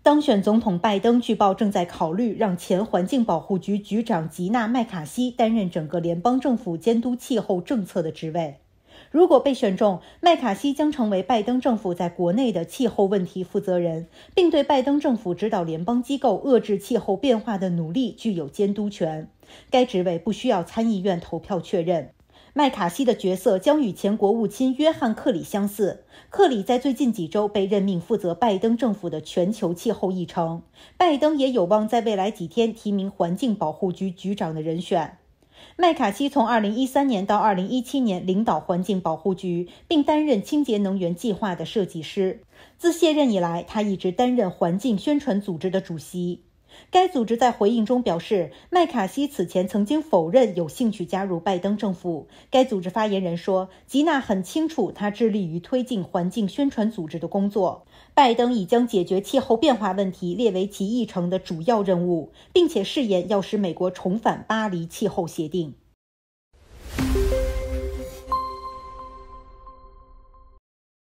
当选总统拜登据报正在考虑让前环境保护局局长吉娜·麦卡锡担任整个联邦政府监督气候政策的职位。如果被选中，麦卡锡将成为拜登政府在国内的气候问题负责人，并对拜登政府指导联邦机构遏制气候变化的努力具有监督权。该职位不需要参议院投票确认。麦卡锡的角色将与前国务卿约翰·克里相似。克里在最近几周被任命负责拜登政府的全球气候议程。拜登也有望在未来几天提名环境保护局局长的人选。麦卡锡从2013年到2017年领导环境保护局，并担任清洁能源计划的设计师。自卸任以来，他一直担任环境宣传组织的主席。该组织在回应中表示，麦卡锡此前曾经否认有兴趣加入拜登政府。该组织发言人说：“吉娜很清楚，他致力于推进环境宣传组织的工作。拜登已将解决气候变化问题列为其议程的主要任务，并且誓言要使美国重返巴黎气候协定。”